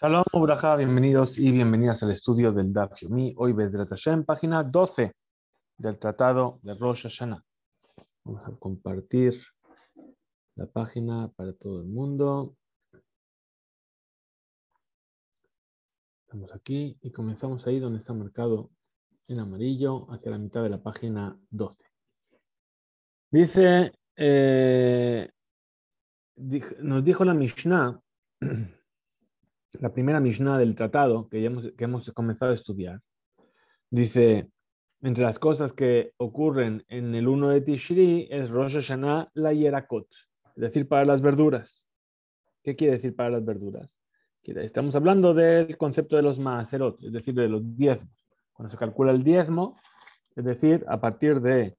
Shalom, Uraja, bienvenidos y bienvenidas al estudio del Daf Yomi, hoy Bedrat Hashem, página 12 del Tratado de Rosh Hashanah. Vamos a compartir la página para todo el mundo. Estamos aquí y comenzamos ahí donde está marcado en amarillo, hacia la mitad de la página 12. Dice, eh, nos dijo la Mishnah, la primera Mishnah del tratado que, hemos, comenzado a estudiar, dice, entre las cosas que ocurren en el 1 de Tishri es Rosh Hashanah la Yerakot, es decir, para las verduras. ¿Qué quiere decir para las verduras? Estamos hablando del concepto de los maaserot, es decir, de los diezmos. Cuando se calcula el diezmo, es decir, a partir de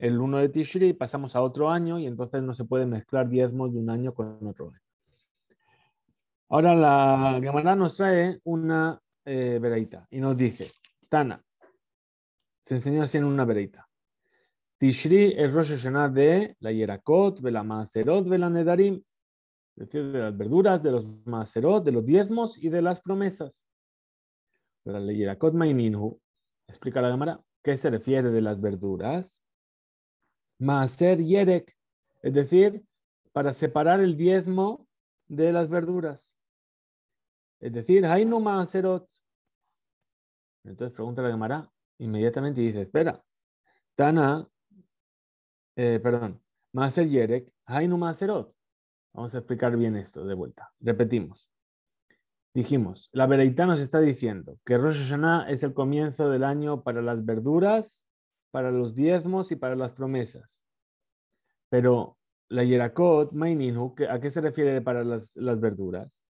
el 1 de Tishri pasamos a otro año y entonces no se puede mezclar diezmos de un año con otro año. Ahora la Gemara nos trae una eh, y nos dice, Tana, se enseñó así en una verita Tishri es Rosh Hashanah de la Yerakot, de la Maserot, de la Nedarim, es decir, de las verduras, de los Maserot, de los diezmos y de las promesas. la Yerakot Maininhu, explica la Gemara, ¿qué se refiere de las verduras? Maser Yerek, es decir, para separar el diezmo de las verduras. Es decir, Hainu serot. Entonces pregunta la Gemara inmediatamente y dice, espera, Tana, eh, perdón, Maser Yerek, Hainu serot. Vamos a explicar bien esto de vuelta. Repetimos. Dijimos, la vereita nos está diciendo que Rosh Hashanah es el comienzo del año para las verduras, para los diezmos y para las promesas. Pero la Yerakot, Maininu, ¿a qué se refiere para las verduras?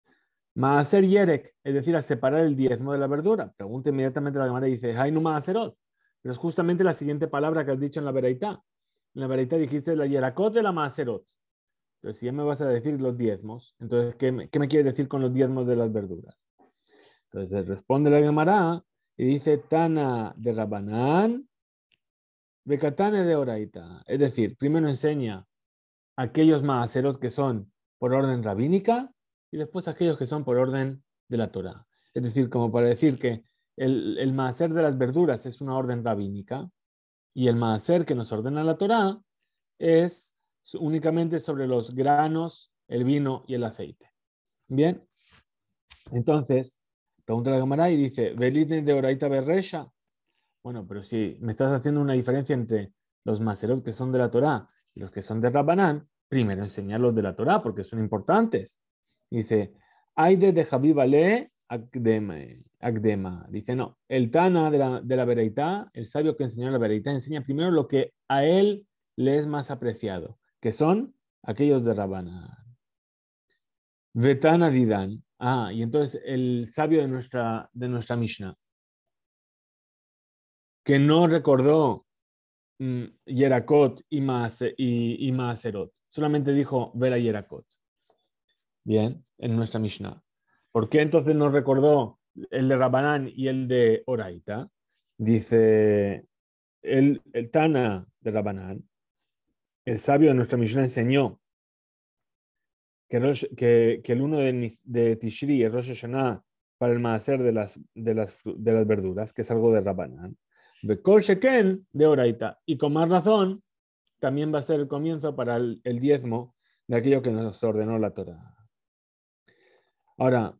Maaser Yerek, es decir, a separar el diezmo de la verdura. Pregunta inmediatamente la Gemara y dice, no Maaserot. Pero es justamente la siguiente palabra que has dicho en la veraita En la veraitá dijiste la Yerakot de la Maaserot. Entonces, si ya me vas a decir los diezmos, entonces, ¿qué me, qué quieres decir con los diezmos de las verduras? Entonces, responde la Gemara y dice, Tana de Rabanán, Becatane de Oraita. Es decir, primero enseña aquellos Maaserot que son por orden rabínica y después aquellos que son por orden de la Torah. Es decir, como para decir que el, el de las verduras es una orden rabínica y el macer que nos ordena la Torah es únicamente sobre los granos, el vino y el aceite. Bien, entonces pregunta la cámara y dice: de Oraita Berresha. Bueno, pero si me estás haciendo una diferencia entre los maserot que son de la Torah y los que son de Rabbanán, primero enseñar de la Torah porque son importantes. Dice, Aide de Javi Akdema. Dice, no, el Tana de la, de el sabio que enseñó la vereita, enseña primero lo que a él le es más apreciado, que son aquellos de Rabana. Vetana Didan. Ah, y entonces el sabio de nuestra, de nuestra Mishnah, que no recordó mm, Yerakot y, Maserot, solamente dijo a Yerakot bien, en nuestra Mishnah. ¿Por qué entonces nos recordó el de Rabanán y el de Oraita? Dice el, Tana de Rabanán, el sabio de nuestra Mishnah enseñó que, el uno de, Tishri es Rosh Hashanah para el macer de las, verduras, que es algo de Rabanán. de Sheken de Oraita. Y con más razón, también va a ser el comienzo para el, el diezmo de aquello que nos ordenó la Torah. Ahora,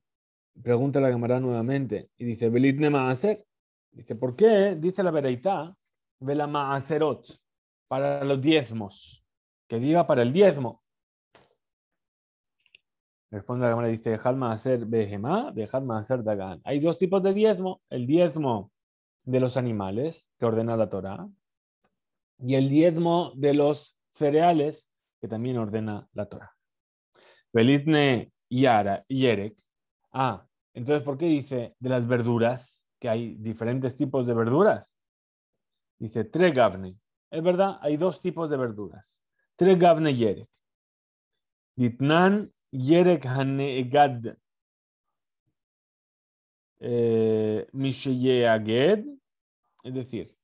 pregunta la cámara nuevamente y dice, Belitne Maaser. Dice, ¿por qué? Dice la Bereitá, Vela Maaserot, para los diezmos. Que diga para el diezmo. Responde la cámara y dice, Dejad Maaser Behemá, Maaser Dagan. Hay dos tipos de diezmo. El diezmo de los animales, que ordena la Torá, y el diezmo de los cereales, que también ordena la Torá. Belitne Yara y Ah, entonces, ¿por qué dice de las verduras? Que hay diferentes tipos de verduras. Dice Tregavne. Es verdad, hay dos tipos de verduras. Tregavne y yerek". Ditnan Yerek Hanne Egad. Eh, es decir,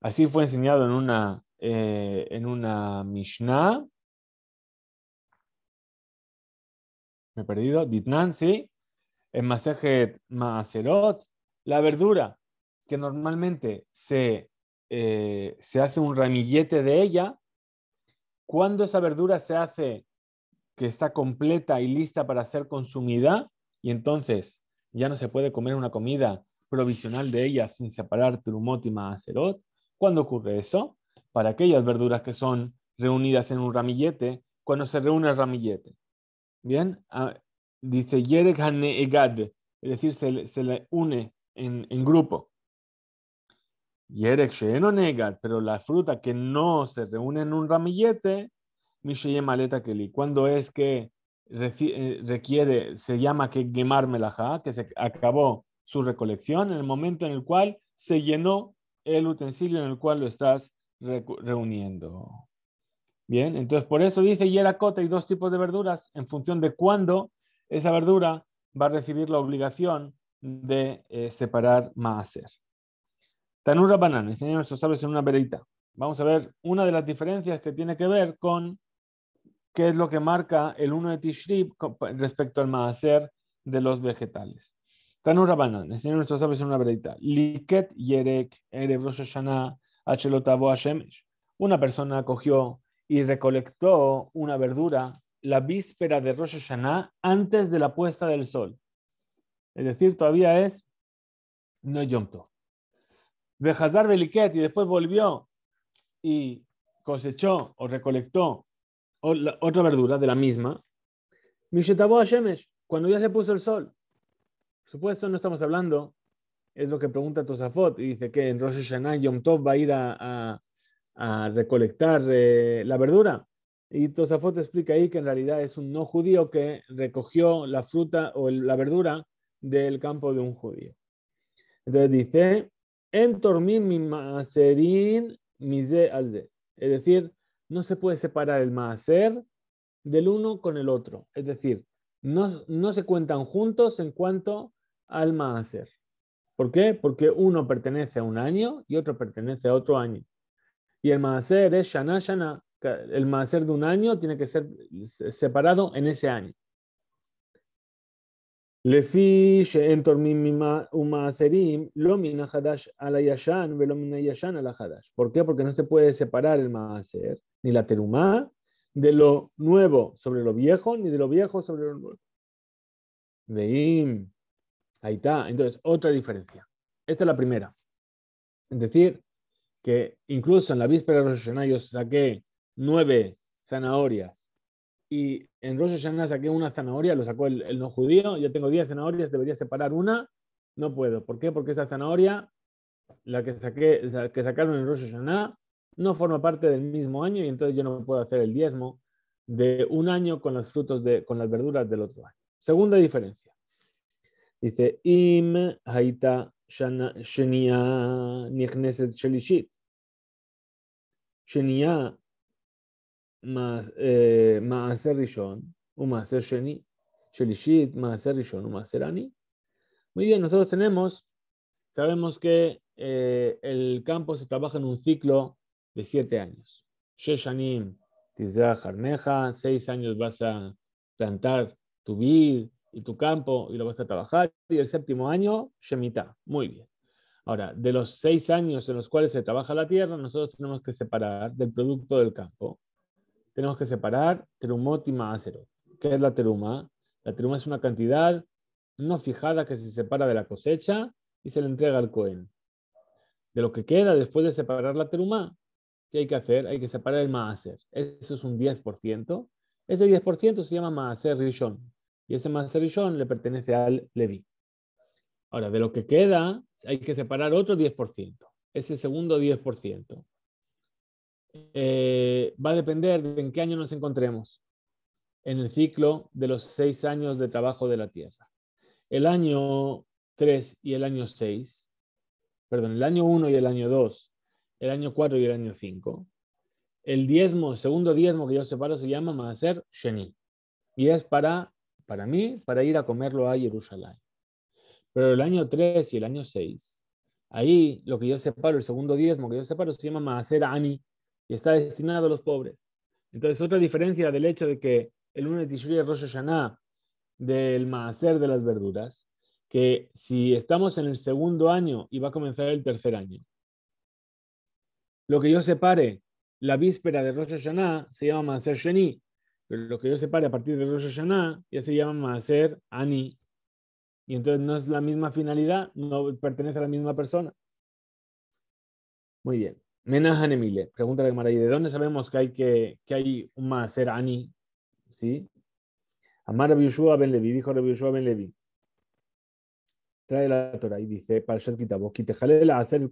así fue enseñado en una, eh, en una Mishnah me he perdido. dit Nancy, En Masejet Maaserot, la verdura, que normalmente se, eh, se hace un ramillete de ella. Cuando esa verdura se hace que está completa y lista para ser consumida, y entonces ya no se puede comer una comida provisional de ella sin separar Trumot y cuando ¿Cuándo ocurre eso? Para aquellas verduras que son reunidas en un ramillete, cuando se reúne el ramillete. Bien, dice Yerek es decir, se, le une en, en grupo. Yerek negad, pero la fruta que no se reúne en un ramillete, cuando Keli. ¿Cuándo es que eh, requiere, se llama que Gemar que se acabó su recolección, en el momento en el cual se llenó el utensilio en el cual lo estás reuniendo. Bien, entonces por eso dice Yeracota y dos tipos de verduras en función de cuándo esa verdura va a recibir la obligación de eh, separar maaser. Tanura banana, enseñan nuestros sabios en una veredita. Vamos a ver una de las diferencias que tiene que ver con qué es lo que marca el 1 de Tishrib respecto al maaser de los vegetales. Tanura banana, enseñan nuestros sabios en una veredita. Liket yerek erev rosh Una persona cogió y recolectó una verdura la víspera de Rosh Hashanah antes de la puesta del sol. Es decir, todavía es no Yom Tov. Hazar Beliket y después volvió y cosechó o recolectó otra verdura de la misma. Mishetabo Hashemesh, cuando ya se puso el sol. Por supuesto, no estamos hablando, es lo que pregunta Tosafot y dice que en Rosh Hashanah Yom Tov va a ir a a recolectar eh, la verdura. Y Tosafot explica ahí que en realidad es un no judío que recogió la fruta o la verdura del campo de un judío. Entonces dice, mi mi Es decir, no se puede separar el maaser del uno con el otro. Es decir, no, no se cuentan juntos en cuanto al maaser. ¿Por qué? Porque uno pertenece a un año y otro pertenece a otro año. Y el maaser es Shana El maaser de un año tiene que ser separado en ese año. ¿Por qué? Porque no se puede separar el maaser ni la terumá de lo nuevo sobre lo viejo ni de lo viejo sobre lo nuevo. Veim. Ahí está. Entonces, otra diferencia. Esta es la primera. Es decir, que incluso en la víspera de Rosh Hashanah yo saqué nueve zanahorias y en Rosh Hashanah saqué una zanahoria, lo sacó el, no judío, yo tengo diez zanahorias, debería separar una, no puedo. ¿Por qué? Porque esa zanahoria, la que, saqué, la que sacaron en Rosh Hashanah, no forma parte del mismo año y entonces yo no puedo hacer el diezmo de un año con los frutos de, con las verduras del otro año. Segunda diferencia. Dice, im haita שנייה נכנסת ma שנייה מעשה ראשון ומעשה Sheni, Shelishit, Maaser Rishon, Maaser Ani. Muy bien, nosotros tenemos, sabemos que eh, el campo se trabaja en un ciclo de siete años. Sheshanim, Tizah Harmeja, seis años vas a plantar tu vid, y tu campo y lo vas a trabajar. Y el séptimo año, Shemitah. Muy bien. Ahora, de los seis años en los cuales se trabaja la tierra, nosotros tenemos que separar del producto del campo. Tenemos que separar terumot y maacero. ¿Qué es la teruma? La teruma es una cantidad no fijada que se separa de la cosecha y se le entrega al cohen. De lo que queda después de separar la teruma, ¿qué hay que hacer? Hay que separar el maaser. Eso es un 10%. Ese 10% se llama maaser rishon, y ese Maserillón le pertenece al Levi. Ahora, de lo que queda, hay que separar otro 10%, ese segundo 10%. Eh, va a depender de en qué año nos encontremos en el ciclo de los seis años de trabajo de la Tierra. El año 3 y el año 6, perdón, el año 1 y el año 2, el año 4 y el año 5, el diezmo, segundo diezmo que yo separo se llama Maser Sheni y es para para mí, para ir a comerlo a Jerusalén. Pero el año 3 y el año 6, ahí lo que yo separo, el segundo diezmo que yo separo, se llama Maaser Ani y está destinado a los pobres. Entonces, otra diferencia del hecho de que el lunes Tishri de Rosh Hashanah del Maaser de las verduras, que si estamos en el segundo año y va a comenzar el tercer año, lo que yo separe la víspera de Rosh Hashanah se llama Maaser Sheni pero lo que yo separe a partir de Rosh Hashanah ya se llama hacer Ani. Y entonces no es la misma finalidad, no pertenece a la misma persona. Muy bien. Menajan Emile, pregunta de Maray. de dónde sabemos que hay, que, que hay un maser Ani? ¿Sí? Amar a ben Levi, dijo Rabbi Yushua ben Levi. Trae la Torah y dice, hacer el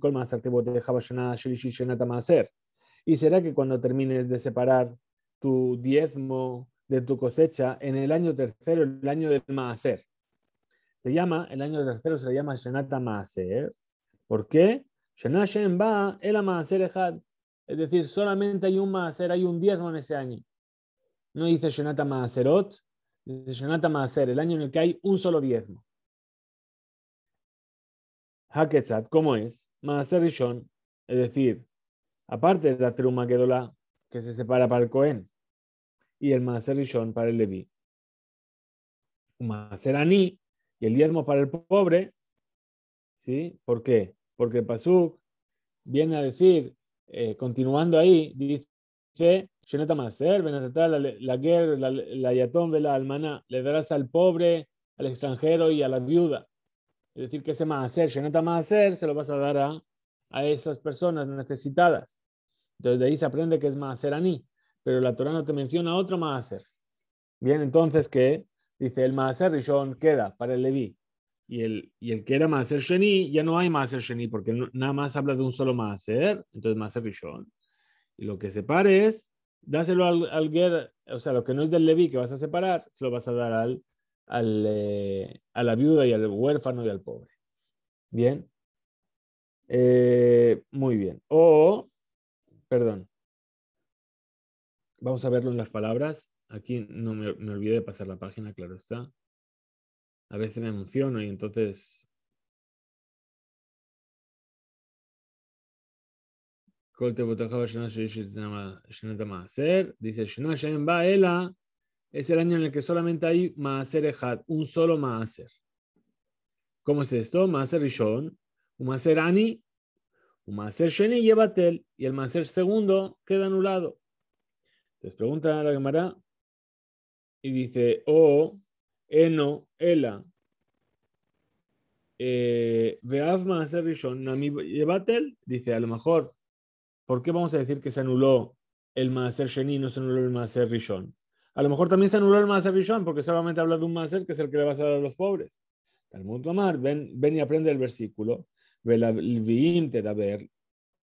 te Y será que cuando termines de separar tu diezmo de tu cosecha en el año tercero, el año del Maaser. Se llama, el año tercero se llama Shenata Maaser. ¿Por qué? el Maaser Ejad. Es decir, solamente hay un Maaser, hay un diezmo en ese año. No dice Shenata Maaserot, dice Shenata el año en el que hay un solo diezmo. Haketzat, ¿cómo es? Maaser Shon, es decir, aparte de la truma que que se separa para el Cohen, y el y Rishon para el Leví. Un Maser Aní y el diezmo para el pobre. ¿sí? ¿Por qué? Porque viene a decir, eh, continuando ahí, dice, a tratar la guerra, la, yatón de la almana, le darás al pobre, al extranjero y a la viuda. Es decir, que ese Maser, más Maser, se lo vas a dar a, a esas personas necesitadas. Entonces de ahí se aprende que es Maser Aní pero la Torah no te menciona otro Maaser. Bien, entonces ¿qué? dice el Maaser Rishon queda para el Leví y el, y el que era Maaser Sheni, ya no hay Maaser Sheni porque nada más habla de un solo Maaser, entonces Maaser Rishon. Y lo que separe es, dáselo al, al o sea, lo que no es del Leví que vas a separar, se lo vas a dar al, eh, a la viuda y al huérfano y al pobre. Bien. Eh, muy bien. O, perdón, Vamos a verlo en las palabras. Aquí no me, me olvidé de pasar la página, claro está. A veces me emociono y entonces Dice Shena es el año en el que solamente hay Maaser Ejad, un solo Maaser. ¿Cómo es esto? Maaser Rishon, un Maaser Ani, un Maaser Sheni y Ebatel, y el Maaser segundo queda anulado les pregunta a la Gemara y dice, o, oh, eno, ela, eh, Veaz hacer rishon, nami dice, a lo mejor, ¿por qué vamos a decir que se anuló el maaser sheni no se anuló el maaser rishon? A lo mejor también se anuló el maaser rishon porque solamente habla de un maaser que es el que le va a dar a los pobres. Al mundo amar, ven, ven y aprende el versículo, ve la te da ver,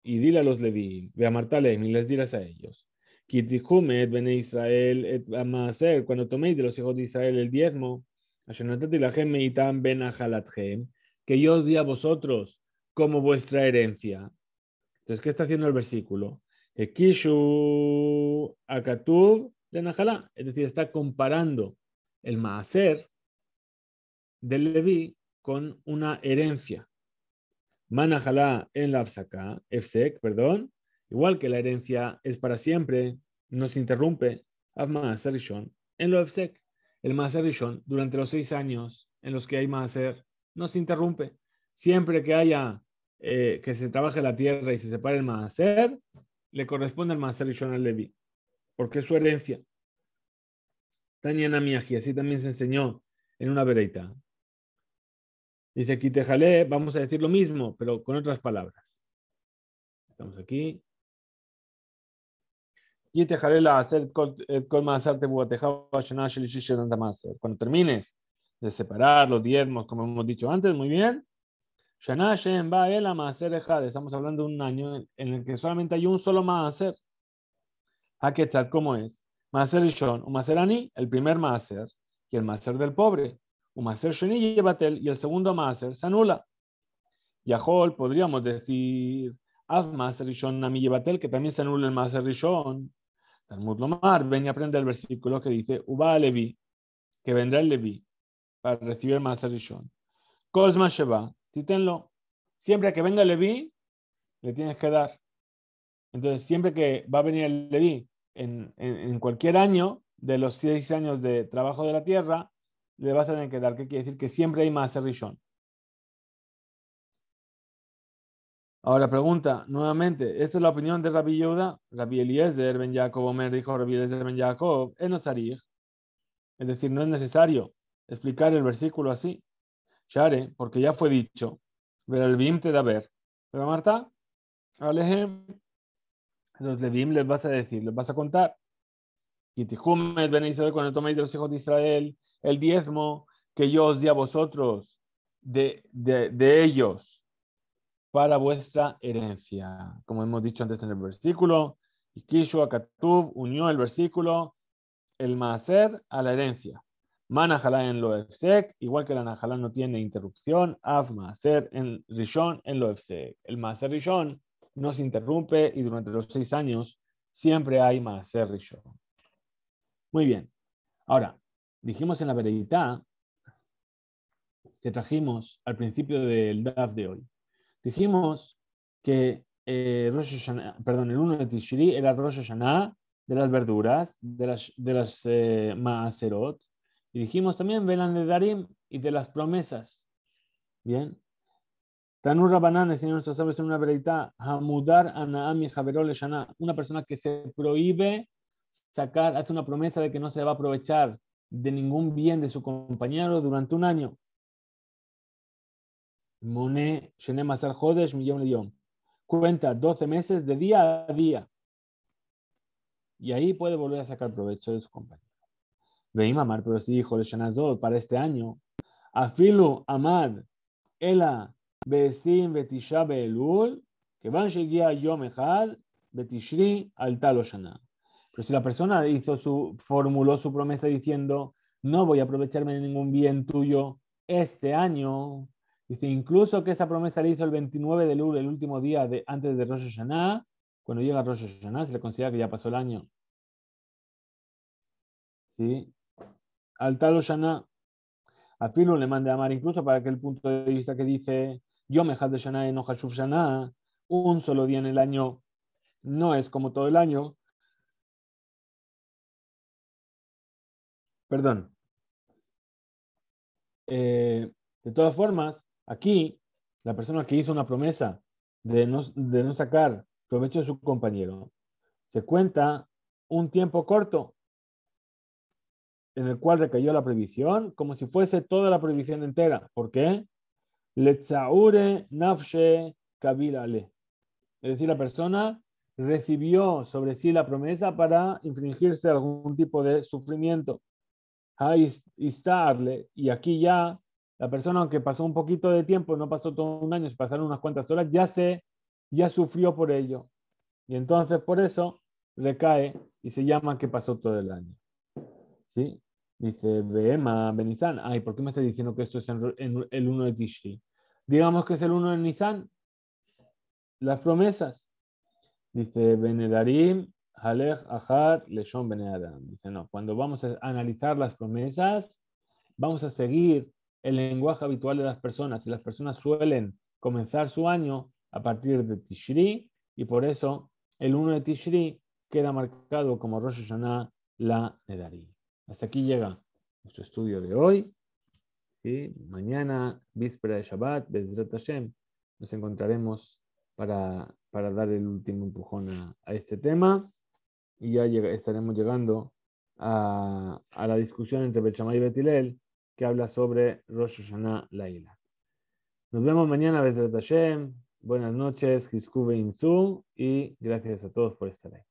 y dile a los Leví ve a y les dirás a ellos. Israel et eh, cuando toméis de los hijos de Israel el diezmo, que yo os di a vosotros como vuestra herencia. Entonces, ¿qué está haciendo el versículo? Es decir, está comparando el Maaser del Leví con una herencia. Manajalá en la Efsek, perdón, igual que la herencia es para siempre, no se interrumpe, Maaser en lo EFSEC. El Maaser durante los seis años en los que hay Maaser, no se interrumpe. Siempre que haya, eh, que se trabaje la tierra y se separe el Maaser, le corresponde al Maaser al Levi, porque es su herencia. Tania Miyagi, así también se enseñó en una vereda. Dice aquí, Tejalé, vamos a decir lo mismo, pero con otras palabras. Estamos aquí y la hacer Cuando termines de separar los diezmos, como hemos dicho antes, muy bien. Estamos hablando de un año en el que solamente hay un solo maaser. Ah, tal ¿cómo es? Maaser Rishon, o Maaser Ani, el primer maaser, y el maaser del pobre. O maaser Sheni Yebatel, y el segundo maaser se anula. Yahol, podríamos decir, master Maaser Rishon Nami Yebatel, que también se anula el Maaser Rishon. Talmud Lomar, ven y aprende el versículo que dice, Uba Levi, que vendrá el Levi para recibir más Mazarishon. Cosma Sheba, títenlo. Siempre que venga el Levi, le tienes que dar. Entonces, siempre que va a venir el Levi, en, en, cualquier año de los seis años de trabajo de la tierra, le vas a tener que dar. ¿Qué quiere decir? Que siempre hay Masarishon. Ahora pregunta nuevamente, esta es la opinión de Rabbi Yehuda, Rabbi Eliezer ben Jacob Omer, dijo Rabbi Eliezer ben Jacob, es es decir, no es necesario explicar el versículo así, Share, porque ya fue dicho, ver el bim te da ver, pero Marta, Alejem, los Levim les vas a decir, les vas a contar, Kitijumet ben Israel, cuando toméis de los hijos de Israel el diezmo que yo os di a vosotros de, de, de ellos, para vuestra herencia. Como hemos dicho antes en el versículo, Ikishua Katuv unió el versículo el Maser a la herencia. Manajalá en lo igual que la Najalá no tiene interrupción, Af Maser en Rishon en lo El Maser Rishon no se interrumpe y durante los seis años siempre hay Maser Rishon. Muy bien. Ahora, dijimos en la veredita que trajimos al principio del DAF de hoy Dijimos que eh, Rosh perdón, el 1 de Tishri era Rosh Hashanah de las verduras, de las, de las eh, maaserot. Y dijimos también Velan de Darim y de las promesas. Bien. Tanur Rabanan, el Señor nuestro sabe, en una veredita, Hamudar Anaami Javerol una persona que se prohíbe sacar, hace una promesa de que no se va a aprovechar de ningún bien de su compañero durante un año. Mone Shenemasar Hodesh Millón León. Cuenta 12 meses de día a día. Y ahí puede volver a sacar provecho de su compañero. Veim Amar, pero si dijo para este año. Afilu Amad, Ela, Besim, Betisha, Beelul, que van a Yom Echad, Betishri, talo Shana. Pero si la persona hizo su, formuló su promesa diciendo, no voy a aprovecharme de ningún bien tuyo este año, Dice, incluso que esa promesa le hizo el 29 de lunes, el último día antes de Rosh Hashanah, cuando llega Rosh Hashanah, se le considera que ya pasó el año. ¿Sí? Al tal Hashanah, a Filo le manda a amar, incluso para aquel punto de vista que dice, yo me de y en Ohashuv Shanah. un solo día en el año no es como todo el año. Perdón. Eh, de todas formas, Aquí, la persona que hizo una promesa de no, sacar provecho de su compañero, se cuenta un tiempo corto en el cual recayó la prohibición, como si fuese toda la prohibición entera. ¿Por qué? Letzaure nafshe kabilale. Es decir, la persona recibió sobre sí la promesa para infringirse algún tipo de sufrimiento. Y aquí ya la persona, aunque pasó un poquito de tiempo, no pasó todo un año, se pasaron unas cuantas horas, ya se, ya sufrió por ello. Y entonces por eso recae y se llama que pasó todo el año. ¿Sí? Dice Behema Benizán. Ay, ¿por qué me está diciendo que esto es en, el 1 de Tishri? Digamos que es el 1 de Nisan. Las promesas. Dice Benedarim, Halech, Ajar, Leshon, benedarim Dice, no, cuando vamos a analizar las promesas, vamos a seguir el lenguaje habitual de las personas y las personas suelen comenzar su año a partir de Tishri y por eso el 1 de Tishri queda marcado como Rosh Hashanah la Nedarí. Hasta aquí llega nuestro estudio de hoy. ¿Sí? Mañana, víspera de Shabbat, desde Hashem, nos encontraremos para, dar el último empujón a, este tema y ya estaremos llegando a, a, la discusión entre Bechamay y Betilel que habla sobre Rosh Hashanah Laila. Nos vemos mañana, desde Buenas noches, Hiscube y gracias a todos por estar ahí.